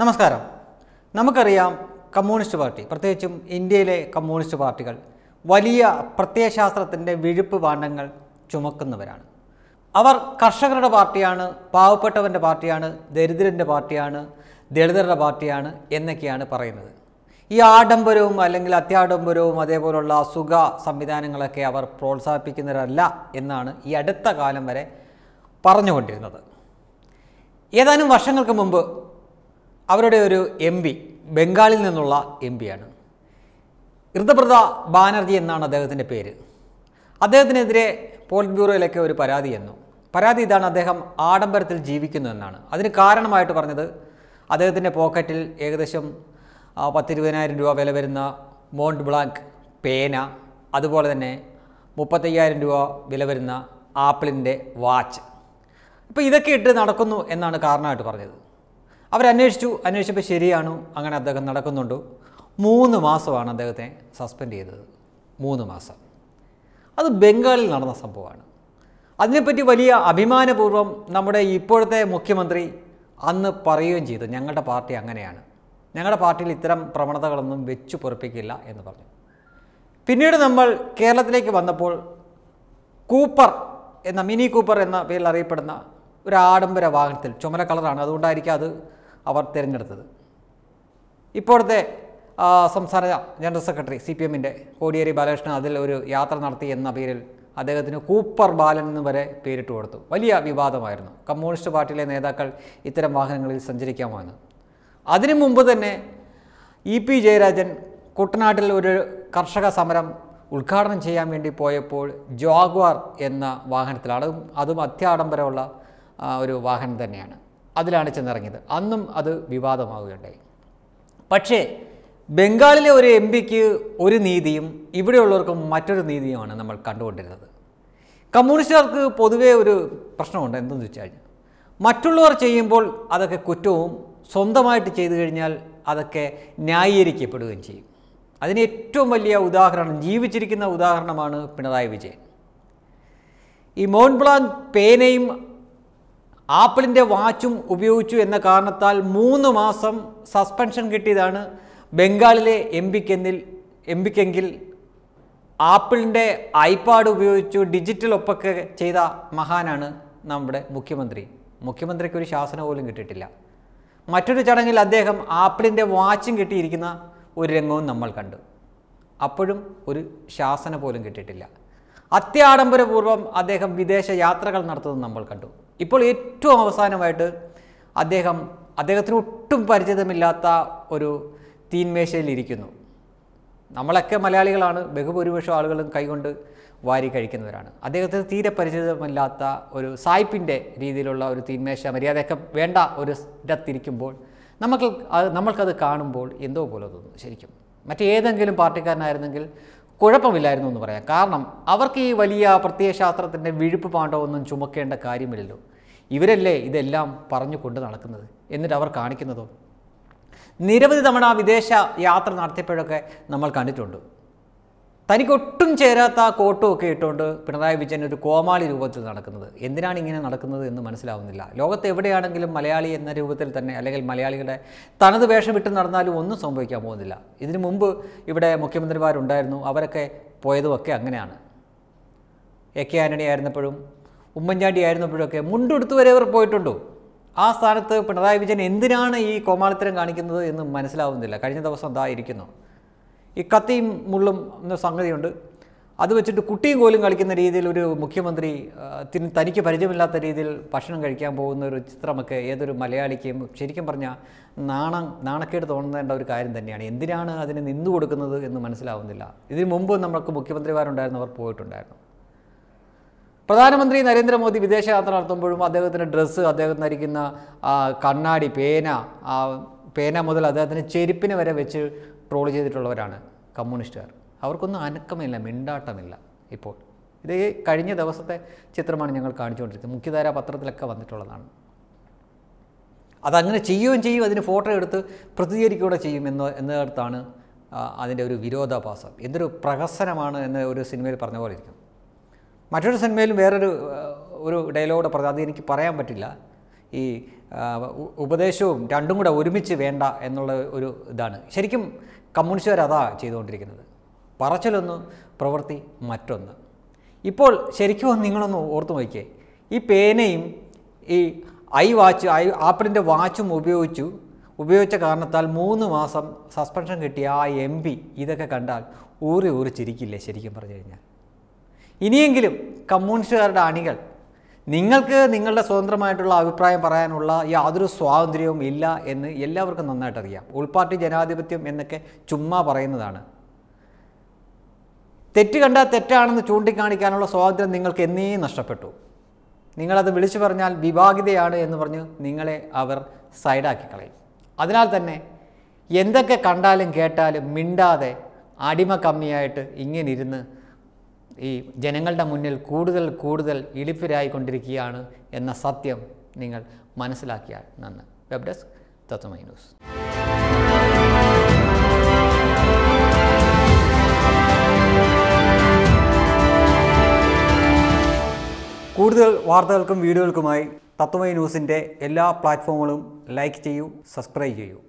നമസ്കാരം നമുക്കറിയാം communist party പ്രത്യേകിച്ചും ഇന്ത്യയിലെ കമ്മ്യൂണിസ്റ്റ് പാർട്ടികൾ വലിയ പ്രത്യയശാസ്ത്രത്തിൻ്റെ വിഴുപ്പ് പാണ്ഡങ്ങൾ ചുമക്കുന്നവരാണ് അവർ കർഷകരുടെ പാർട്ടിയാണ് പാവപ്പെട്ടവൻ്റെ പാർട്ടിയാണ് ദരിദ്രൻ്റെ പാർട്ടിയാണ് ദളിതരുടെ പാർട്ടിയാണ് എന്നൊക്കെയാണ് പറയുന്നത് ഈ ആഡംബരവും അല്ലെങ്കിൽ അത്യാഡംബരവും അതേപോലുള്ള സുഖ സംവിധാനങ്ങളൊക്കെ അവർ പ്രോത്സാഹിപ്പിക്കുന്നവരല്ല എന്നാണ് ഈ അടുത്ത കാലം വരെ പറഞ്ഞുകൊണ്ടിരുന്നത് ഏതാനും വർഷങ്ങൾക്ക് മുമ്പ് അവരുടെ ഒരു എം പി ബംഗാളിൽ നിന്നുള്ള എം പിയാണ് ഹൃദപ്രത ബാനർജി എന്നാണ് അദ്ദേഹത്തിൻ്റെ പേര് അദ്ദേഹത്തിനെതിരെ പോളിറ്റ് ബ്യൂറോയിലൊക്കെ ഒരു പരാതി എന്നു പരാതി ഇതാണ് അദ്ദേഹം ആഡംബരത്തിൽ ജീവിക്കുന്നു എന്നാണ് അതിന് കാരണമായിട്ട് പറഞ്ഞത് അദ്ദേഹത്തിൻ്റെ പോക്കറ്റിൽ ഏകദേശം പത്തിരുപതിനായിരം രൂപ വില വരുന്ന മോണ്ട് ബ്ലാങ്ക് പേന അതുപോലെ തന്നെ മുപ്പത്തയ്യായിരം രൂപ വില വരുന്ന ആപ്പിളിൻ്റെ വാച്ച് അപ്പോൾ ഇതൊക്കെ ഇട്ട് നടക്കുന്നു എന്നാണ് കാരണമായിട്ട് പറഞ്ഞത് അവരന്വേഷിച്ചു അന്വേഷിച്ചപ്പോൾ ശരിയാണ് അങ്ങനെ അദ്ദേഹം നടക്കുന്നുണ്ട് മൂന്ന് മാസമാണ് അദ്ദേഹത്തെ സസ്പെൻഡ് ചെയ്തത് മൂന്ന് മാസം അത് ബംഗാളിൽ നടന്ന സംഭവമാണ് അതിനെപ്പറ്റി വലിയ അഭിമാനപൂർവ്വം നമ്മുടെ ഇപ്പോഴത്തെ മുഖ്യമന്ത്രി അന്ന് പറയുകയും ചെയ്തു ഞങ്ങളുടെ പാർട്ടി അങ്ങനെയാണ് ഞങ്ങളുടെ പാർട്ടിയിൽ ഇത്തരം പ്രവണതകളൊന്നും വെച്ചു പൊറപ്പിക്കില്ല എന്ന് പറഞ്ഞു പിന്നീട് നമ്മൾ കേരളത്തിലേക്ക് വന്നപ്പോൾ കൂപ്പർ എന്ന മിനി കൂപ്പർ എന്ന പേരിൽ അറിയപ്പെടുന്ന ഒരു ആഡംബര വാഹനത്തിൽ ചുമല കളറാണ് അതുകൊണ്ടായിരിക്കും അത് അവർ തിരഞ്ഞെടുത്തത് ഇപ്പോഴത്തെ സംസ്ഥാന ജനറൽ സെക്രട്ടറി സി പി എമ്മിൻ്റെ കോടിയേരി ബാലകൃഷ്ണൻ അതിൽ ഒരു യാത്ര നടത്തി എന്ന പേരിൽ അദ്ദേഹത്തിന് കൂപ്പർ ബാലൻ എന്ന് വരെ പേരിട്ട് കൊടുത്തു വലിയ വിവാദമായിരുന്നു കമ്മ്യൂണിസ്റ്റ് പാർട്ടിയിലെ നേതാക്കൾ ഇത്തരം വാഹനങ്ങളിൽ വന്നു അതിനു മുമ്പ് തന്നെ ഇ പി ജയരാജൻ കുട്ടനാട്ടിൽ ഒരു കർഷക സമരം ഉദ്ഘാടനം ചെയ്യാൻ വേണ്ടി പോയപ്പോൾ ജോഗ്വാർ എന്ന വാഹനത്തിലാണ് അതും അത്യാഡംബരമുള്ള ഒരു വാഹനം തന്നെയാണ് അതിലാണ് ചെന്നിറങ്ങിയത് അന്നും അത് വിവാദമാവുകയുണ്ടായി പക്ഷേ ബംഗാളിലെ ഒരു എം പിക്ക് ഒരു നീതിയും ഇവിടെയുള്ളവർക്ക് മറ്റൊരു നീതിയുമാണ് നമ്മൾ കണ്ടുകൊണ്ടിരുന്നത് കമ്മ്യൂണിസ്റ്റുകാർക്ക് പൊതുവേ ഒരു പ്രശ്നമുണ്ട് എന്തെന്ന് വെച്ച് കഴിഞ്ഞാൽ മറ്റുള്ളവർ ചെയ്യുമ്പോൾ അതൊക്കെ കുറ്റവും സ്വന്തമായിട്ട് ചെയ്തു കഴിഞ്ഞാൽ അതൊക്കെ ന്യായീകരിക്കപ്പെടുകയും ചെയ്യും അതിന് ഏറ്റവും വലിയ ഉദാഹരണം ജീവിച്ചിരിക്കുന്ന ഉദാഹരണമാണ് പിണറായി വിജയൻ ഈ മോൺപ്ലാൻ പേനയും ആപ്പിളിൻ്റെ വാച്ചും ഉപയോഗിച്ചു എന്ന കാരണത്താൽ മൂന്ന് മാസം സസ്പെൻഷൻ കിട്ടിയതാണ് ബംഗാളിലെ എം പിക്കെന്നിൽ എം പിക്കെങ്കിൽ ആപ്പിളിൻ്റെ ഐപാഡ് ഉപയോഗിച്ചു ഡിജിറ്റൽ ഒപ്പൊക്കെ ചെയ്ത മഹാനാണ് നമ്മുടെ മുഖ്യമന്ത്രി മുഖ്യമന്ത്രിക്ക് ഒരു ശാസനം പോലും കിട്ടിയിട്ടില്ല മറ്റൊരു ചടങ്ങിൽ അദ്ദേഹം ആപ്പിളിൻ്റെ വാച്ചും കിട്ടിയിരിക്കുന്ന ഒരു രംഗവും നമ്മൾ കണ്ടു അപ്പോഴും ഒരു ശാസന പോലും കിട്ടിയിട്ടില്ല അത്യാഡംബരപൂർവ്വം അദ്ദേഹം വിദേശ യാത്രകൾ നടത്തുന്നത് നമ്മൾ കണ്ടു ഇപ്പോൾ ഏറ്റവും അവസാനമായിട്ട് അദ്ദേഹം അദ്ദേഹത്തിന് ഒട്ടും പരിചിതമില്ലാത്ത ഒരു തീന്മേശയിലിരിക്കുന്നു നമ്മളൊക്കെ മലയാളികളാണ് ബഹുഭൂരിപക്ഷം ആളുകളും കൈകൊണ്ട് വാരി കഴിക്കുന്നവരാണ് അദ്ദേഹത്തിന് തീരെ പരിചിതമില്ലാത്ത ഒരു സായിപ്പിൻ്റെ രീതിയിലുള്ള ഒരു തീന്മേശ മര്യാദയൊക്കെ വേണ്ട ഒരു ഇടത്തിരിക്കുമ്പോൾ നമുക്ക് അത് നമ്മൾക്കത് കാണുമ്പോൾ എന്തോ പോലെ തോന്നുന്നു ശരിക്കും മറ്റേതെങ്കിലും പാർട്ടിക്കാരനായിരുന്നെങ്കിൽ കുഴപ്പമില്ലായിരുന്നു എന്ന് പറയാം കാരണം അവർക്ക് ഈ വലിയ പ്രത്യയശാസ്ത്രത്തിൻ്റെ വിഴുപ്പ് പാണ്ഡവൊന്നും ചുമക്കേണ്ട കാര്യമില്ലല്ലോ ഇവരല്ലേ ഇതെല്ലാം പറഞ്ഞു കൊണ്ട് നടക്കുന്നത് എന്നിട്ട് അവർ കാണിക്കുന്നതോ നിരവധി തവണ വിദേശ യാത്ര നടത്തിയപ്പോഴൊക്കെ നമ്മൾ കണ്ടിട്ടുണ്ട് തനിക്കൊട്ടും ചേരാത്ത ആ കോട്ടും ഒക്കെ ഇട്ടുകൊണ്ട് പിണറായി വിജയൻ ഒരു കോമാളി രൂപത്തിൽ നടക്കുന്നത് എന്തിനാണ് ഇങ്ങനെ നടക്കുന്നത് എന്ന് മനസ്സിലാവുന്നില്ല ലോകത്ത് എവിടെയാണെങ്കിലും മലയാളി എന്ന രൂപത്തിൽ തന്നെ അല്ലെങ്കിൽ മലയാളികളുടെ തനത് വിട്ട് നടന്നാലും ഒന്നും സംഭവിക്കാൻ പോകുന്നില്ല ഇതിനു മുമ്പ് ഇവിടെ മുഖ്യമന്ത്രിമാരുണ്ടായിരുന്നു അവരൊക്കെ പോയതുമൊക്കെ അങ്ങനെയാണ് എ കെ ആന്റണി ആയിരുന്നപ്പോഴും ഉമ്മൻചാണ്ടി ആയിരുന്നപ്പോഴൊക്കെ മുണ്ടെടുത്ത് വരെ അവർ പോയിട്ടുണ്ടോ ആ സ്ഥാനത്ത് പിണറായി വിജയൻ എന്തിനാണ് ഈ കോമാളിത്തരം കാണിക്കുന്നത് എന്ന് മനസ്സിലാവുന്നില്ല കഴിഞ്ഞ ദിവസം ഇതായിരിക്കുന്നു ഈ കത്തിയും മുള്ളും എന്ന സംഗതിയുണ്ട് അത് വെച്ചിട്ട് കുട്ടിയും കോലും കളിക്കുന്ന രീതിയിൽ ഒരു മുഖ്യമന്ത്രി തനിക്ക് പരിചയമില്ലാത്ത രീതിയിൽ ഭക്ഷണം കഴിക്കാൻ പോകുന്ന ഒരു ചിത്രമൊക്കെ ഏതൊരു മലയാളിക്കും ശരിക്കും പറഞ്ഞാൽ നാണം നാണക്കേട് തോന്നേണ്ട ഒരു കാര്യം തന്നെയാണ് എന്തിനാണ് അതിന് നിന്നു കൊടുക്കുന്നത് എന്ന് മനസ്സിലാവുന്നില്ല ഇതിനു മുമ്പ് നമ്മൾക്ക് മുഖ്യമന്ത്രിമാരുണ്ടായിരുന്നവർ പോയിട്ടുണ്ടായിരുന്നു പ്രധാനമന്ത്രി നരേന്ദ്രമോദി വിദേശയാത്ര നടത്തുമ്പോഴും അദ്ദേഹത്തിൻ്റെ ഡ്രസ്സ് അദ്ദേഹം ധരിക്കുന്ന കണ്ണാടി പേന പേന മുതൽ അദ്ദേഹത്തിന് ചെരുപ്പിന് വരെ വെച്ച് ട്രോൾ ചെയ്തിട്ടുള്ളവരാണ് കമ്മ്യൂണിസ്റ്റുകാർ അവർക്കൊന്നും അനക്കമില്ല മിണ്ടാട്ടമില്ല ഇപ്പോൾ ഇത് ഈ കഴിഞ്ഞ ദിവസത്തെ ചിത്രമാണ് ഞങ്ങൾ കാണിച്ചുകൊണ്ടിരിക്കുന്നത് മുഖ്യധാരാ പത്രത്തിലൊക്കെ വന്നിട്ടുള്ളതാണ് അതങ്ങനെ ചെയ്യുകയും ചെയ്യും അതിന് ഫോട്ടോ എടുത്ത് പ്രതികരിക്കുകയൂടെ ചെയ്യും എന്ന് എന്നിടത്താണ് അതിൻ്റെ ഒരു വിരോധാഭാസം എന്തൊരു പ്രഹസനമാണ് എന്ന് ഒരു സിനിമയിൽ പറഞ്ഞ പോലെ ഇരിക്കും മറ്റൊരു സിനിമയിലും വേറൊരു ഒരു ഡയലോഗോടെ പറഞ്ഞു അത് എനിക്ക് പറയാൻ പറ്റില്ല ഈ ഉപദേശവും രണ്ടും കൂടെ ഒരുമിച്ച് വേണ്ട എന്നുള്ള ഒരു ഇതാണ് ശരിക്കും കമ്മ്യൂണിസ്റ്റുകാർ അതാ ചെയ്തുകൊണ്ടിരിക്കുന്നത് പറച്ചിലൊന്ന് പ്രവൃത്തി മറ്റൊന്ന് ഇപ്പോൾ ശരിക്കും നിങ്ങളൊന്ന് ഓർത്തു നോക്കിയേ ഈ പേനയും ഈ ഐ വാച്ച് ഐ ആപ്പിളിൻ്റെ വാച്ചും ഉപയോഗിച്ചു ഉപയോഗിച്ച കാരണത്താൽ മൂന്ന് മാസം സസ്പെൻഷൻ കിട്ടിയ ആ എം പി ഇതൊക്കെ കണ്ടാൽ ഊറി ഊറി ചിരിക്കില്ലേ ശരിക്കും പറഞ്ഞു കഴിഞ്ഞാൽ ഇനിയെങ്കിലും കമ്മ്യൂണിസ്റ്റുകാരുടെ അണികൾ നിങ്ങൾക്ക് നിങ്ങളുടെ സ്വതന്ത്രമായിട്ടുള്ള അഭിപ്രായം പറയാനുള്ള യാതൊരു സ്വാതന്ത്ര്യവും ഇല്ല എന്ന് എല്ലാവർക്കും നന്നായിട്ട് അറിയാം ഉൾപാർട്ടി ജനാധിപത്യം എന്നൊക്കെ ചുമ്മാ പറയുന്നതാണ് തെറ്റ് കണ്ടാൽ തെറ്റാണെന്ന് ചൂണ്ടിക്കാണിക്കാനുള്ള സ്വാതന്ത്ര്യം നിങ്ങൾക്ക് എന്നേ നഷ്ടപ്പെട്ടു നിങ്ങളത് വിളിച്ചു പറഞ്ഞാൽ വിവാഹിതയാണ് എന്ന് പറഞ്ഞ് നിങ്ങളെ അവർ സൈഡാക്കി കളയും അതിനാൽ തന്നെ എന്തൊക്കെ കണ്ടാലും കേട്ടാലും മിണ്ടാതെ അടിമ കമ്മിയായിട്ട് ഇങ്ങനെ ഇരുന്ന് ഈ ജനങ്ങളുടെ മുന്നിൽ കൂടുതൽ കൂടുതൽ ഇളിപ്പരായിക്കൊണ്ടിരിക്കുകയാണ് എന്ന സത്യം നിങ്ങൾ മനസ്സിലാക്കിയാൽ നന്ന് വെബ് ഡെസ്ക് തത്വമൈ ന്യൂസ് വാർത്തകൾക്കും എല്ലാ പ്ലാറ്റ്ഫോമുകളും ലൈക്ക് ചെയ്യൂ സബ്സ്ക്രൈബ് ചെയ്യൂ